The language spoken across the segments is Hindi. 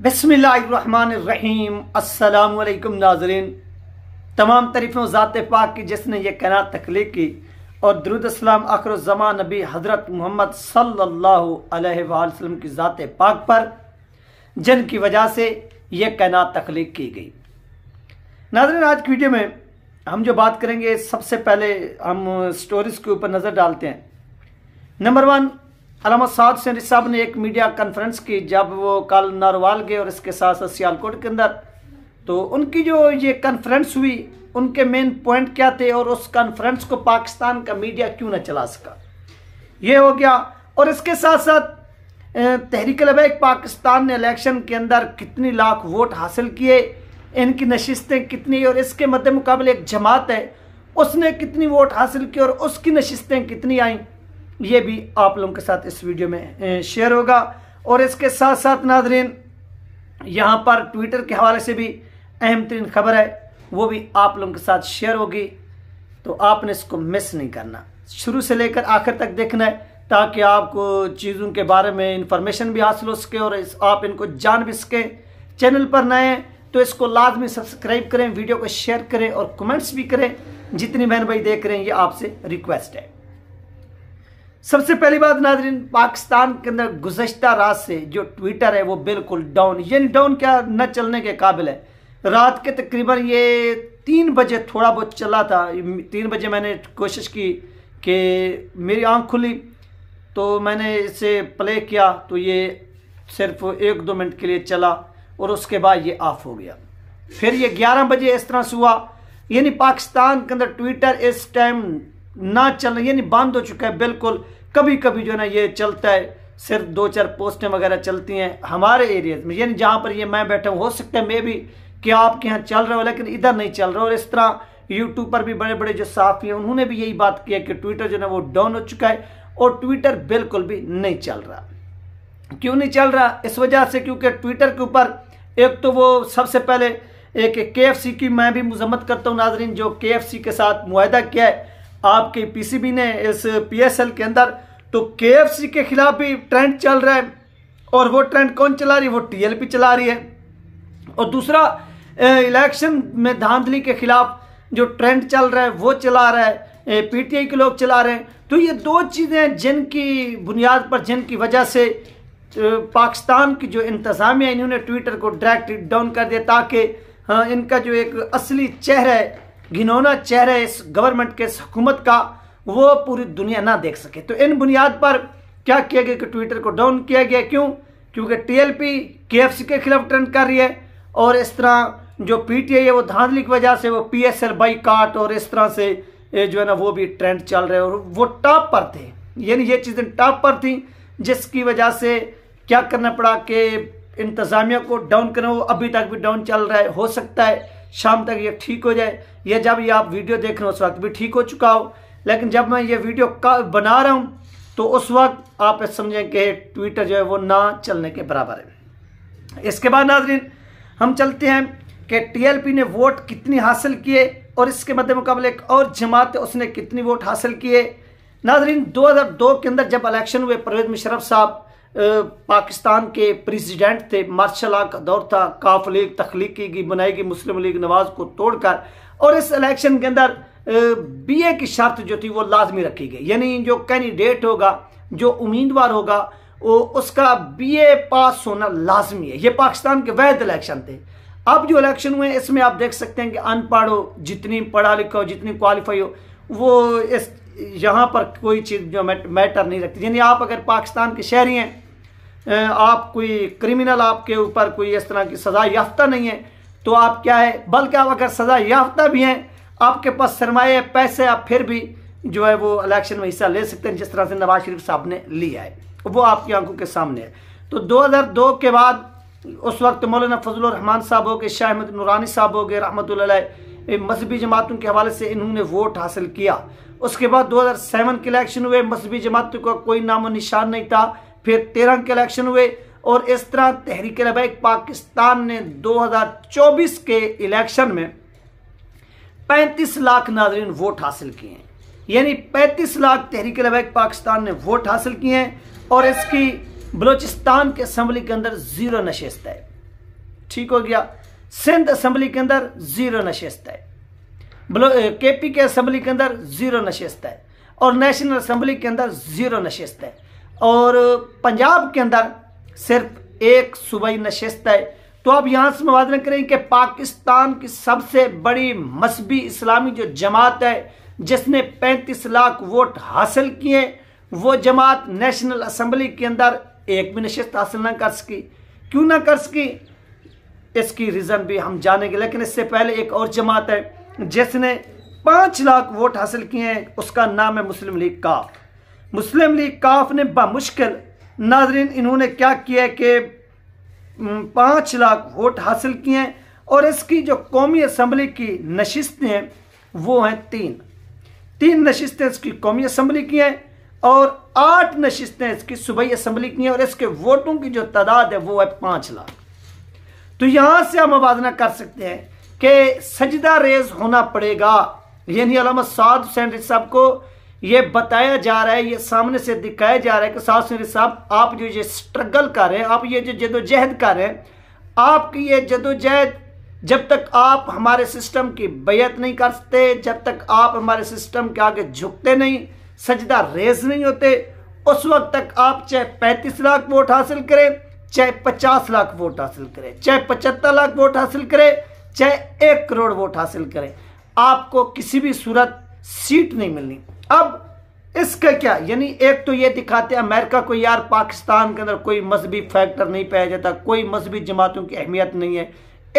बसमीम अल्लाम नाजरीन तमाम तरीफ़ों ज़ात पाक की जिसने ये कना तख्ली की और दरुदस्लाम आखरजमा नबी हज़रत मोहम्मद सल्लाम की ज़ात पाक पर की वजह से यह कना तख्लीक की गई नाजरीन आज की वीडियो में हम जो बात करेंगे सबसे पहले हम स्टोरीज़ के ऊपर नज़र डालते हैं नंबर वन अलामा साद सेंट साहब ने एक मीडिया कॉन्फ्रेंस की जब वो कल नारोवाल गए और इसके साथ साथ सियालकोट के अंदर तो उनकी जो ये कॉन्फ्रेंस हुई उनके मेन पॉइंट क्या थे और उस कॉन्फ्रेंस को पाकिस्तान का मीडिया क्यों ना चला सका ये हो गया और इसके साथ साथ तहरीक लबैक पाकिस्तान ने इलेक्शन के अंदर कितनी लाख वोट हासिल किए इनकी नशस्तें कितनी और इसके मुकाबले एक जमात है उसने कितनी वोट हासिल की और उसकी नशस्तें कितनी आईं ये भी आप लोगों के साथ इस वीडियो में शेयर होगा और इसके साथ साथ नाजरीन यहाँ पर ट्विटर के हवाले से भी अहम तरीन खबर है वो भी आप लोगों के साथ शेयर होगी तो आपने इसको मिस नहीं करना शुरू से लेकर आखिर तक देखना है ताकि आपको चीज़ों के बारे में इंफॉर्मेशन भी हासिल हो सके और इस, आप इनको जान भी सकें चैनल पर नए तो इसको लाजमी सब्सक्राइब करें वीडियो को शेयर करें और कमेंट्स भी करें जितनी बहन भाई देख रहे हैं ये आपसे रिक्वेस्ट है सबसे पहली बात नाजरीन पाकिस्तान के अंदर गुजशत रात से जो ट्विटर है वो बिल्कुल डाउन यानी डाउन क्या न चलने के काबिल है रात के तकरीबन ये तीन बजे थोड़ा बहुत चला था तीन बजे मैंने कोशिश की कि मेरी आंख खुली तो मैंने इसे प्ले किया तो ये सिर्फ एक दो मिनट के लिए चला और उसके बाद ये ऑफ हो गया फिर ये ग्यारह बजे इस तरह से हुआ यानी पाकिस्तान के अंदर ट्विटर इस टाइम ना चल यानी बंद हो चुका है बिल्कुल कभी कभी जो है ना ये चलता है सिर्फ दो चार पोस्टें वगैरह चलती हैं हमारे एरियाज में यानी जहाँ पर ये मैं बैठा हूँ हो सकता है मे भी कि आपके यहाँ चल रहा हो लेकिन इधर नहीं चल रहा और इस तरह यूट्यूब पर भी बड़े बड़े जो साफ़ी हैं उन्होंने भी यही बात किया कि ट्विटर जो है वो डाउन हो चुका है और ट्विटर बिल्कुल भी नहीं चल रहा क्यों नहीं चल रहा इस वजह से क्योंकि ट्विटर के ऊपर एक तो वो सबसे पहले एक के की मैं भी मजम्मत करता हूँ नाजरीन जो के के साथ माहदा किया है आपके पीसीबी ने इस पीएसएल के अंदर तो केएफसी के खिलाफ भी ट्रेंड चल रहा है और वो ट्रेंड कौन चला रही है वो टीएलपी चला रही है और दूसरा इलेक्शन में धांधली के खिलाफ जो ट्रेंड चल रहा है वो चला रहा है पीटीआई के लोग चला रहे हैं तो ये दो चीज़ें जिनकी बुनियाद पर जिनकी वजह से पाकिस्तान की जो इंतज़ामिया इन्होंने ट्विटर को डायरेक्ट डाउन कर दिया ताकि हाँ, इनका जो एक असली चेहरा है घिनौना चेहरा इस गवर्नमेंट के इस हुकूमत का वो पूरी दुनिया ना देख सके तो इन बुनियाद पर क्या किया गया कि ट्विटर को डाउन किया गया क्यों क्योंकि टीएलपी केएफसी के खिलाफ ट्रेंड कर रही है और इस तरह जो पीटीआई है वो धांधली की वजह से वो पीएसएल काट और इस तरह से जो है ना वो भी ट्रेंड चल रहे और वो टॉप पर थे यानी ये चीज़ें टॉप पर थी जिसकी वजह से क्या करना पड़ा कि इंतज़ामिया को डाउन करना वो अभी तक भी डाउन चल रहा है हो सकता है शाम तक ये ठीक हो जाए या जब ये आप वीडियो देख रहे हो उस वक्त भी ठीक हो चुका हो लेकिन जब मैं ये वीडियो बना रहा हूँ तो उस वक्त आप समझें कि ट्विटर जो है वो ना चलने के बराबर है इसके बाद नाजरीन हम चलते हैं कि टीएलपी ने वोट कितनी हासिल किए और इसके मद्दे मुकाबले एक और जमात उसने कितनी वोट हासिल किए नाजरीन 2002 के अंदर जब इलेक्शन हुए परवेज मुशरफ साहब पाकिस्तान के प्रेसिडेंट थे मार्शल लॉ का दौर था काफ लीग तख्लीकी की बनाई गई मुस्लिम लीग नवाज को तोड़कर और इस इलेक्शन के अंदर बीए की शर्त जो थी वो लाजमी रखी गई यानी जो कैंडिडेट होगा जो उम्मीदवार होगा वो उसका बीए पास होना लाजमी है ये पाकिस्तान के वैध इलेक्शन थे अब जो इलेक्शन हुए इसमें आप देख सकते हैं कि अनपढ़ हो जितनी पढ़ा लिखा हो जितनी क्वालिफाई हो वो इस यहाँ पर कोई चीज़ जो मैटर नहीं रखती यानी आप अगर पाकिस्तान के शहरी हैं आप कोई क्रिमिनल आपके ऊपर कोई इस तरह की सज़ा याफ्ता नहीं है तो आप क्या है बल्कि आप अगर सज़ा याफ्ता भी हैं आपके पास सरमाए पैसे आप फिर भी जो है वो इलेक्शन में हिस्सा ले सकते हैं जिस तरह से नवाज शरीफ साहब ने लिया है वो आपकी आंखों के सामने है तो 2002 के बाद उस वक्त मौलाना फजल रहमान साहब हो गए शाह अहमद नूरानी साहब हो गए रहमत मजहबी जमातों के हवाले से इन्होंने वोट हासिल किया उसके बाद 2007 के इलेक्शन हुए मजहबी जमातों का कोई नामो निशान नहीं था फिर तेरह के इलेक्शन हुए और इस तरह तहरीक लबैक पाकिस्तान ने 2024 के इलेक्शन में 35 लाख नाजरीन वोट हासिल किए हैं यानी 35 लाख तहरीक लबैक पाकिस्तान ने वोट हासिल किए हैं और इसकी बलूचिस्तान के असम्बली के अंदर ज़ीरो नशस्त है ठीक हो गया सिंध असम्बली के अंदर ज़ीरो नशस्त है के पी के असम्बली के अंदर ज़ीरो नशस्त है और नेशनल असम्बली के अंदर ज़ीरो नशस्त है और पंजाब के अंदर सिर्फ एक सूबाई नशस्त है तो आप यहाँ से मुबादला करें कि पाकिस्तान की सबसे बड़ी मजहबी इस्लामी जो जमात है जिसने 35 लाख वोट हासिल किए वो जमात नेशनल असम्बली के अंदर एक भी नशस्त हासिल ना कर सकी क्यों ना कर सकी इसकी रीज़न भी हम जानेंगे लेकिन इससे पहले एक और जमात है जिसने पाँच लाख वोट हासिल किए हैं उसका नाम है मुस्लिम लीग का मुस्लिम लीग काफ ने बामुश्किल नाजरीन इन्होंने क्या किया कि पाँच लाख वोट हासिल किए हैं और इसकी जो कौमी असम्बली की नशस्तें हैं वो हैं तीन तीन नशस्तें इसकी कौमी असम्बली की हैं और आठ नशस्तें इसकी सूबई असम्बली की हैं और इसके वोटों की जो तादाद है वो है पाँच लाख तो यहाँ से हम मुबाजना कर सकते हैं कि सजदा रेज होना पड़ेगा यानी साद सैंडरी साहब को ये बताया जा रहा है ये सामने से दिखाया जा रहा है कि साहब सुनील साहब आप जो ये स्ट्रगल कर रहे हैं आप ये जो जदोजहद कर रहे हैं आपकी ये जदोजहद जब तक आप हमारे सिस्टम की बेयत नहीं करते जब तक आप हमारे सिस्टम के आगे झुकते नहीं सजदा रेज नहीं होते उस वक्त तक आप चाहे पैंतीस लाख वोट हासिल करें चाहे पचास लाख वोट हासिल करें चाहे पचहत्तर लाख वोट हासिल करें चाहे एक करोड़ वोट हासिल करें आपको किसी भी सूरत सीट नहीं मिलनी अब इसका क्या यानी एक तो ये दिखाते हैं अमेरिका को यार पाकिस्तान के अंदर कोई मजहबी फैक्टर नहीं पाया जाता कोई मजहबी जमातों की अहमियत नहीं है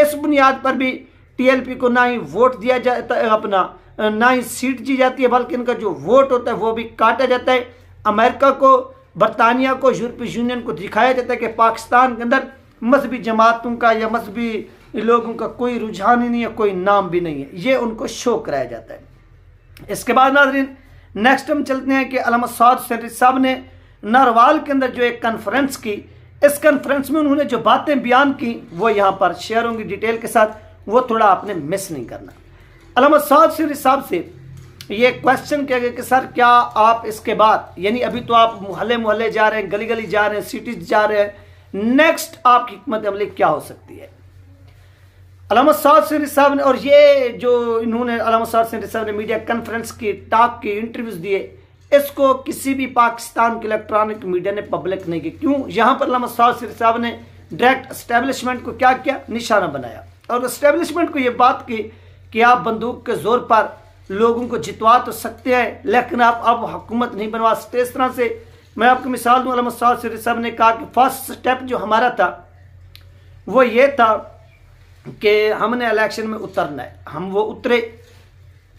इस बुनियाद पर भी टीएलपी को ना ही वोट दिया जाता है अपना ना ही सीट दी जाती है बल्कि इनका जो वोट होता है वो भी काटा जाता है अमेरिका को बरतानिया को यूरोपीय यूनियन को दिखाया जाता है कि पाकिस्तान के अंदर मजहबी जमातों का या मजहबी लोगों का कोई रुझान ही नहीं है कोई नाम भी नहीं है ये उनको शो कराया जाता है इसके बाद नाजरीन नेक्स्ट हम चलते हैं कि अलमद साद सेंटरी साहब ने नारवाल के अंदर जो एक कॉन्फ्रेंस की इस कॉन्फ्रेंस में उन्होंने जो बातें बयान की वो यहाँ पर शेयर होंगी डिटेल के साथ वो थोड़ा आपने मिस नहीं करना अलमद साद सेंटरी साहब से ये क्वेश्चन किया गया कि सर क्या आप इसके बाद यानी अभी तो आप मोहल्ले मोहल्ले जा रहे हैं गली गली जा रहे हैं सिटीज जा रहे हैं नेक्स्ट आपकी हमत अमली क्या हो सकती है अलामत साद सिंह साहब ने और ये जो इन्होंने अलामत साद सिंह साहब ने मीडिया कॉन्फ्रेंस की टॉक की इंटरव्यूज दिए इसको किसी भी पाकिस्तान के इलेक्ट्रॉनिक मीडिया ने पब्लिक नहीं की क्यों यहाँ पर अलामत साद सिंह साहब ने डायरेक्ट इस्टेब्लिशमेंट को क्या किया निशाना बनाया और इस्टेब्लिशमेंट को ये बात की कि आप बंदूक के जोर पर लोगों को जितवा तो सकते हैं लेकिन आप अब हुकूमत नहीं बनवा सकते इस तरह से मैं आपको मिसाल दूँ अलामत साद सिंह साहब ने कहा कि फर्स्ट स्टेप जो हमारा था वो ये था कि हमने इलेक्शन में उतरना है हम वो उतरे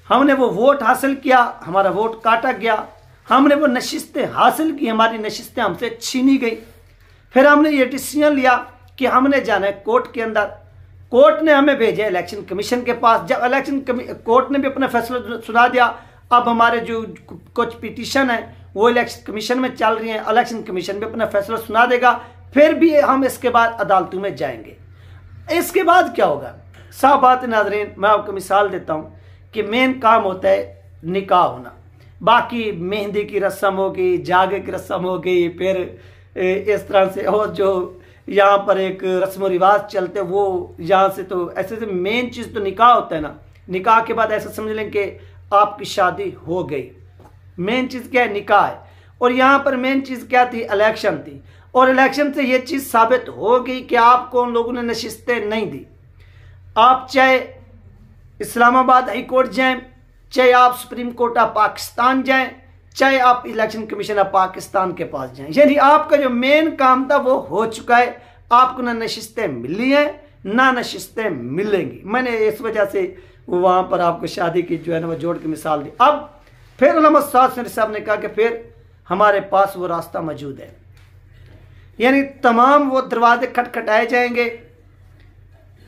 हमने वो वोट हासिल किया हमारा वोट काटा गया हमने वो नशिस्तें हासिल की हमारी नशिस्तें हमसे छीनी गई फिर हमने ये डिसीजन लिया कि हमने जाना है कोर्ट के अंदर कोर्ट ने हमें भेजा इलेक्शन कमीशन के पास जब इलेक्शन कोर्ट ने भी अपना फैसला सुना दिया अब हमारे जो कुछ पिटिशन है वो इलेक्शन कमीशन में चल रही हैं इलेक्शन कमीशन भी अपना फैसला सुना देगा फिर भी हम इसके बाद अदालतों में जाएंगे इसके बाद क्या होगा साफ बात नाजरीन मैं आपको मिसाल देता हूँ कि मेन काम होता है निकाह होना बाकी मेहंदी की रस्म होगी जागे की रस्म होगी फिर इस तरह से और जो यहाँ पर एक रस्म रिवाज चलते वो यहाँ से तो ऐसे से मेन चीज़ तो निकाह होता है ना निकाह के बाद ऐसा समझ लें कि आपकी शादी हो गई मेन चीज़ क्या है निकाह है और यहाँ पर मेन चीज़ क्या थी इलेक्शन थी और इलेक्शन से ये चीज़ साबित होगी कि आपको उन लोगों ने नशिस्तें नहीं दी आप चाहे इस्लामाबाद हाई कोर्ट जाएं चाहे आप सुप्रीम कोर्ट ऑफ पाकिस्तान जाएं चाहे आप इलेक्शन कमीशन ऑफ पाकिस्तान के पास जाएं यानी आपका जो मेन काम था वो हो चुका है आपको ना नशिस्तें मिली हैं ना नशिस्तें मिलेंगी मैंने इस वजह से वहाँ पर आपको शादी की जो है ना वो जोड़ के मिसाल दी अब फिर साहब ने कहा कि फिर हमारे पास वो रास्ता मौजूद है यानी तमाम वो दरवाजे खटखटाए जाएंगे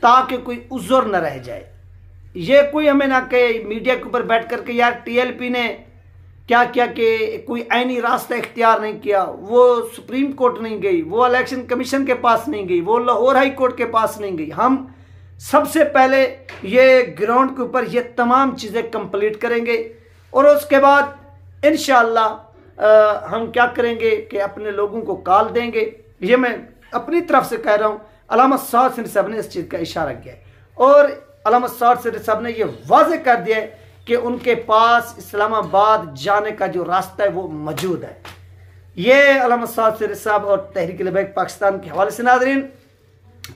ताकि कोई उजर न रह जाए ये कोई हमें ना कहे मीडिया के ऊपर बैठ करके यार टीएलपी ने क्या क्या कि कोई आइनी रास्ता इख्तियार नहीं किया वो सुप्रीम कोर्ट नहीं गई वो इलेक्शन कमीशन के पास नहीं गई वो लाहौर हाई कोर्ट के पास नहीं गई हम सबसे पहले ये ग्राउंड के ऊपर ये तमाम चीज़ें कंप्लीट करेंगे और उसके बाद इन आ, हम क्या करेंगे कि अपने लोगों को काल देंगे ये मैं अपनी तरफ से कह रहा हूँ अलामत साद सिंह साहब ने इस चीज़ का इशारा किया है और अलामत साद सिंह साहब ने यह वाज कर दिया है कि उनके पास इस्लामाबाद जाने का जो रास्ता है वो मौजूद है ये अलामत साद सिर साहब और तहरीक लबैक पाकिस्तान के हवाले से नाजरीन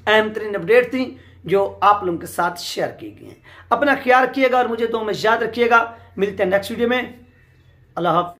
अहम तरीन अपडेट थी जो आप लोगों के साथ शेयर की गई हैं अपना ख्याल रखिएगा और मुझे दो में याद रखिएगा मिलते हैं नेक्स्ट वीडियो में अल्लाह